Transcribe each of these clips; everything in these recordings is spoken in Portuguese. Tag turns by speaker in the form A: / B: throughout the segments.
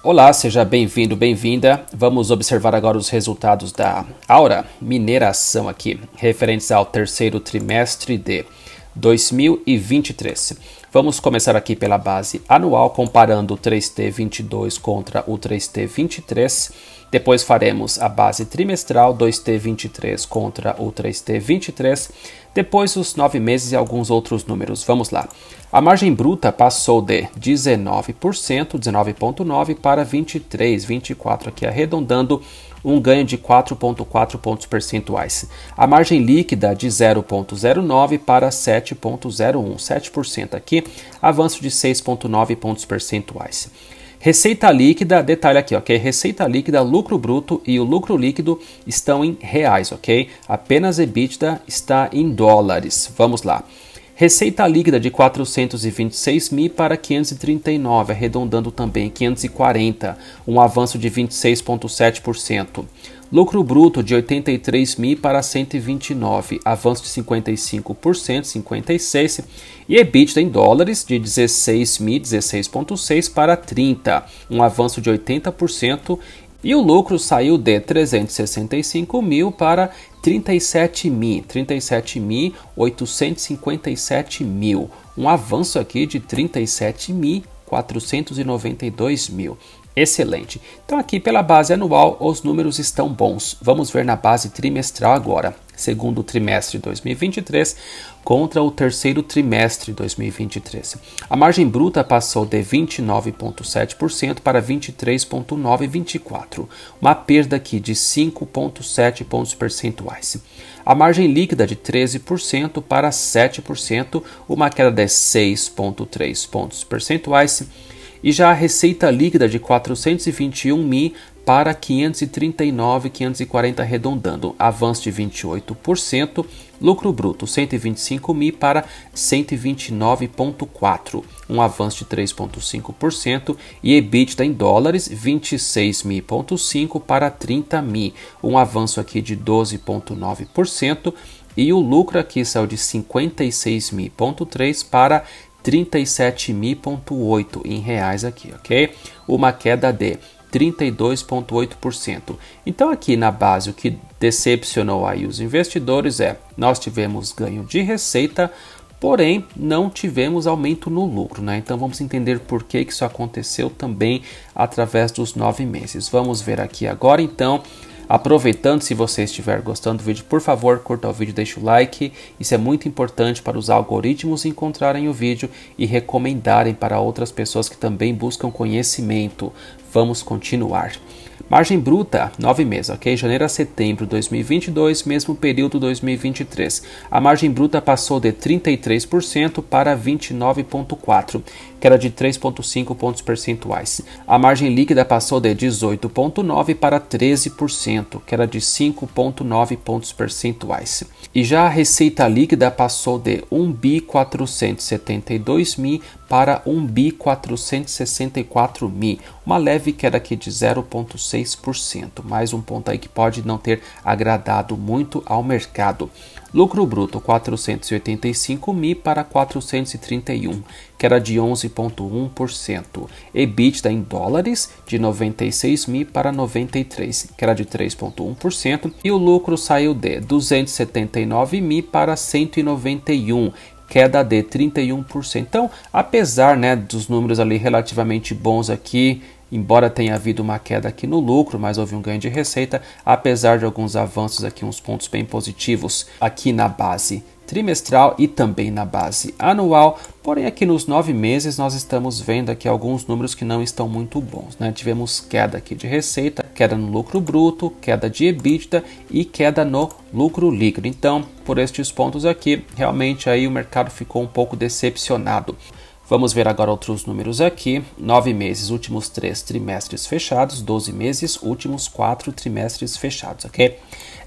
A: Olá, seja bem-vindo, bem-vinda. Vamos observar agora os resultados da Aura Mineração aqui, referentes ao terceiro trimestre de 2023. Vamos começar aqui pela base anual, comparando o 3T22 contra o 3T23. Depois faremos a base trimestral, 2T23 contra o 3T23. Depois os nove meses e alguns outros números. Vamos lá. A margem bruta passou de 19%, 19,9% para 23, 24 aqui arredondando, um ganho de 4,4 pontos percentuais. A margem líquida de 0,09 para 7,01, 7% aqui, avanço de 6,9 pontos percentuais. Receita líquida, detalhe aqui, ok? Receita líquida, lucro bruto e o lucro líquido estão em reais, ok? Apenas EBITDA está em dólares. Vamos lá. Receita líquida de 426 mil para 539, arredondando também 540, um avanço de 26,7%. Lucro bruto de 83 mil para 129, avanço de 55%, 56, e EBITDA em dólares de 16 mil, 16.6 para 30, um avanço de 80%, e o lucro saiu de 365 mil para 37 mil, 37 mil, 857 mil, um avanço aqui de 37 mil 492 mil. Excelente. Então aqui pela base anual os números estão bons. Vamos ver na base trimestral agora. Segundo trimestre 2023 contra o terceiro trimestre 2023. A margem bruta passou de 29.7% para 23.924, uma perda aqui de 5.7 pontos percentuais. A margem líquida de 13% para 7%, uma queda de 6.3 pontos percentuais e já a receita líquida de 421 mil para 539,540 arredondando, avanço de 28%, lucro bruto 125 mil para 129,4, um avanço de 3,5% e EBITDA em dólares 26.5 para 30 mil um avanço aqui de 12,9% e o lucro aqui saiu de 56.3 para 37.8 em reais aqui, ok? Uma queda de 32,8%. Então, aqui na base, o que decepcionou aí os investidores é: nós tivemos ganho de receita, porém não tivemos aumento no lucro, né? Então, vamos entender por que isso aconteceu também através dos nove meses. Vamos ver aqui agora, então, Aproveitando, se você estiver gostando do vídeo, por favor, curta o vídeo, deixe o like. Isso é muito importante para os algoritmos encontrarem o vídeo e recomendarem para outras pessoas que também buscam conhecimento. Vamos continuar. Margem bruta, 9 meses, ok? Janeiro a setembro de 2022, mesmo período 2023. A margem bruta passou de 33% para 29,4%, que era de 3,5 pontos percentuais. A margem líquida passou de 18,9% para 13%, que era de 5,9 pontos percentuais. E já a receita líquida passou de 1.472 mil para 1.464.000, uma leve queda aqui de 0,6%, mais um ponto aí que pode não ter agradado muito ao mercado. Lucro bruto 485 mil para 431, queda de 11,1%. EBITDA em dólares de 96 mil para 93, queda de 3,1%. E o lucro saiu de 279 mil para 191, queda de 31%. Então, apesar né, dos números ali relativamente bons aqui, embora tenha havido uma queda aqui no lucro, mas houve um ganho de receita, apesar de alguns avanços aqui, uns pontos bem positivos aqui na base trimestral e também na base anual. Porém, aqui nos nove meses nós estamos vendo aqui alguns números que não estão muito bons. Né? Tivemos queda aqui de receita, queda no lucro bruto, queda de EBITDA e queda no lucro líquido. Então, por estes pontos aqui, realmente aí o mercado ficou um pouco decepcionado. Vamos ver agora outros números aqui. Nove meses, últimos três trimestres fechados, 12 meses, últimos quatro trimestres fechados, ok?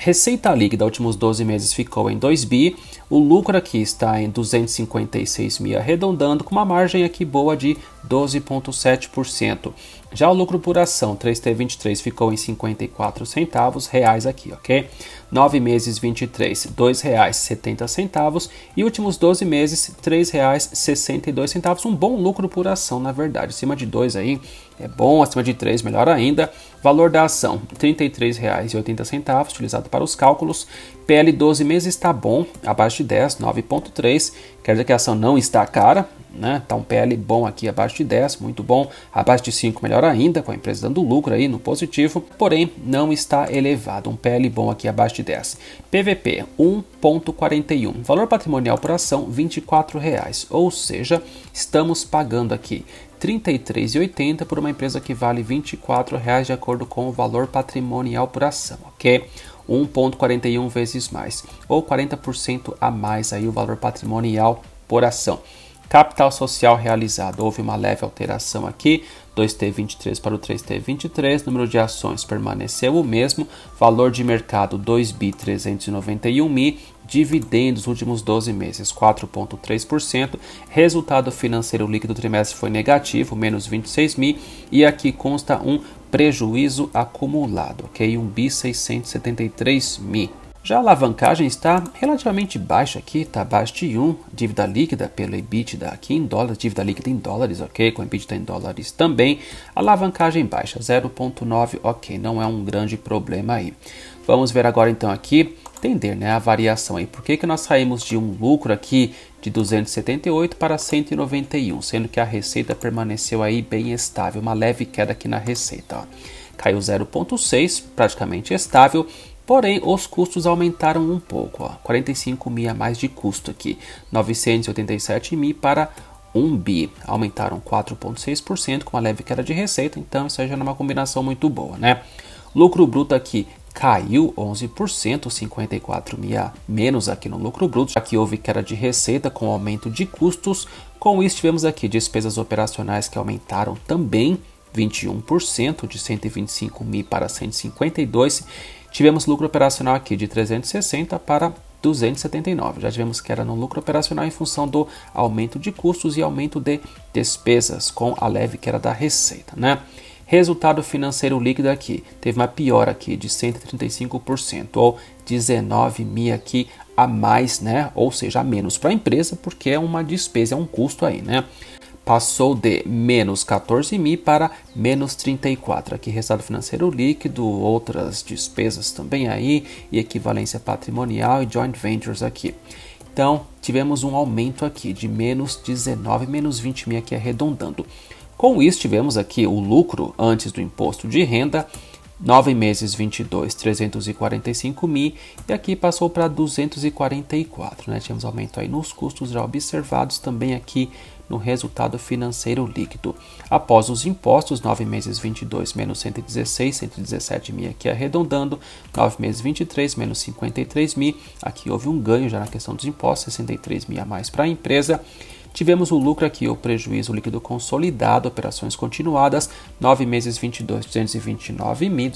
A: Receita líquida últimos 12 meses ficou em 2 bi, o lucro aqui está em 256 mil arredondando, com uma margem aqui boa de 12,7%. Já o lucro por ação 3T23 ficou em 54 centavos reais aqui, ok? 9 meses 23, R$ 2,70 e últimos 12 meses R$ 3,62, um bom lucro por ação, na verdade, acima de 2 aí é bom, acima de 3 melhor ainda. Valor da ação: R$ 33,80, utilizado para os cálculos. PL 12 meses está bom, abaixo de 10, 9,3. Quer dizer que a ação não está cara, né? Tá um PL bom aqui, abaixo de 10, muito bom. Abaixo de 5, melhor ainda, com a empresa dando lucro aí no positivo, porém não está elevado. Um PL bom aqui, abaixo de 10. PVP 1,41. Valor patrimonial por ação R$ 24,00, ou seja, estamos pagando aqui R$ 33,80 por uma empresa que vale R$ 24,00 de acordo com o valor patrimonial por ação, ok? 1,41 vezes mais, ou 40% a mais aí o valor patrimonial por ação. Capital social realizado, houve uma leve alteração aqui, 2T23 para o 3T23, número de ações permaneceu o mesmo, valor de mercado 2.391.000, dividendos últimos 12 meses 4.3%, resultado financeiro líquido trimestre foi negativo, menos 26 mil, e aqui consta um prejuízo acumulado, ok? 1.673.000. bi 673 mil. Já a alavancagem está relativamente baixa aqui, está abaixo de 1, dívida líquida pelo EBITDA tá aqui em dólares, dívida líquida em dólares, ok? Com EBITDA tá em dólares também. a Alavancagem baixa, 0,9, ok, não é um grande problema aí. Vamos ver agora então aqui, entender né, a variação aí. Por que, que nós saímos de um lucro aqui de 278 para 191, sendo que a receita permaneceu aí bem estável, uma leve queda aqui na receita, ó caiu 0,6, praticamente estável, Porém, os custos aumentaram um pouco, ó, 45 mil a mais de custo aqui, 987 mil para 1 bi, aumentaram 4,6% com uma leve queda de receita, então isso já é uma combinação muito boa, né? Lucro bruto aqui caiu 11%, 54 mil a menos aqui no lucro bruto, já que houve queda de receita com aumento de custos. Com isso, tivemos aqui despesas operacionais que aumentaram também 21%, de 125 mil para 152 Tivemos lucro operacional aqui de 360 para 279. Já tivemos que era no lucro operacional em função do aumento de custos e aumento de despesas com a leve que era da receita, né? Resultado financeiro líquido aqui teve uma piora aqui de 135% ou 19 mil aqui a mais, né? Ou seja, a menos para a empresa porque é uma despesa, é um custo aí, né? passou de menos 14 mil para menos 34. Aqui resultado financeiro líquido, outras despesas também aí e equivalência patrimonial e joint ventures aqui. Então tivemos um aumento aqui de menos 19, menos 20 mil aqui arredondando. Com isso tivemos aqui o lucro antes do imposto de renda 9 meses 22, 345 mil e aqui passou para 244, né? Tínhamos aumento aí nos custos já observados também aqui no resultado financeiro líquido. Após os impostos, 9 meses 22 menos 116, 117 mil aqui arredondando, 9 meses 23 menos 53 mil, aqui houve um ganho já na questão dos impostos, 63 mil a mais para a empresa. Tivemos o lucro aqui, o prejuízo líquido consolidado, operações continuadas, 9 meses 22, 229 mil,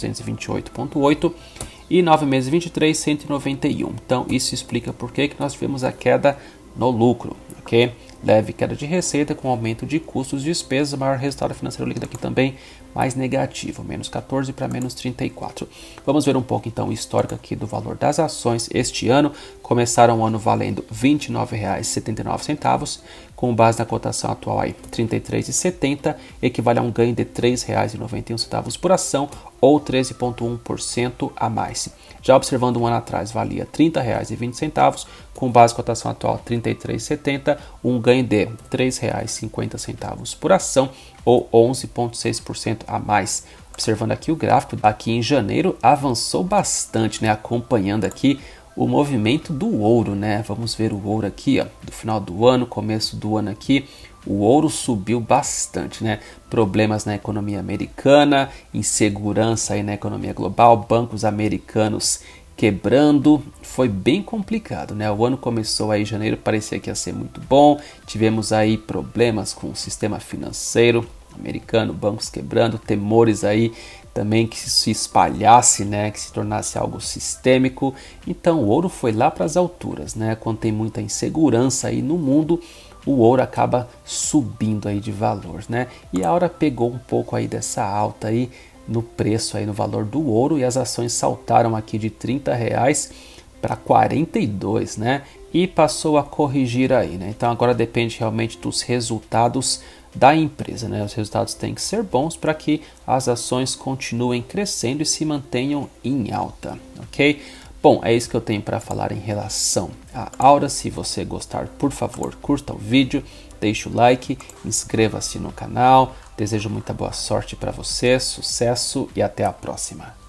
A: e 9 meses 23, 191. Então, isso explica por que, que nós tivemos a queda no lucro, ok? leve queda de receita com aumento de custos e despesas, maior resultado financeiro líquido aqui também, mais negativo, menos 14 para menos 34. Vamos ver um pouco então o histórico aqui do valor das ações este ano. Começaram o ano valendo R$ 29,79, com base na cotação atual aí R$ 33,70, equivale a um ganho de R$ 3,91 por ação ou 13,1% a mais. Já observando um ano atrás, valia R$ 30,20, com base cotação atual 33,70, um ganho de R$ 3,50 por ação ou 11,6% a mais. Observando aqui o gráfico, aqui em janeiro avançou bastante, né? acompanhando aqui o movimento do ouro, né? Vamos ver o ouro aqui, ó, do final do ano, começo do ano aqui, o ouro subiu bastante, né? Problemas na economia americana, insegurança aí na economia global, bancos americanos quebrando. Foi bem complicado, né? O ano começou aí em janeiro, parecia que ia ser muito bom. Tivemos aí problemas com o sistema financeiro americano, bancos quebrando, temores aí também que se espalhasse, né, que se tornasse algo sistêmico. Então o ouro foi lá para as alturas, né? Quando tem muita insegurança aí no mundo, o ouro acaba subindo aí de valor, né? E a hora pegou um pouco aí dessa alta aí no preço aí no valor do ouro e as ações saltaram aqui de 30 reais para 42, né? E passou a corrigir aí, né? Então agora depende realmente dos resultados da empresa, né? Os resultados têm que ser bons para que as ações continuem crescendo e se mantenham em alta, ok? Bom, é isso que eu tenho para falar em relação à Aura. Se você gostar, por favor, curta o vídeo, deixe o like, inscreva-se no canal, Desejo muita boa sorte para você, sucesso e até a próxima.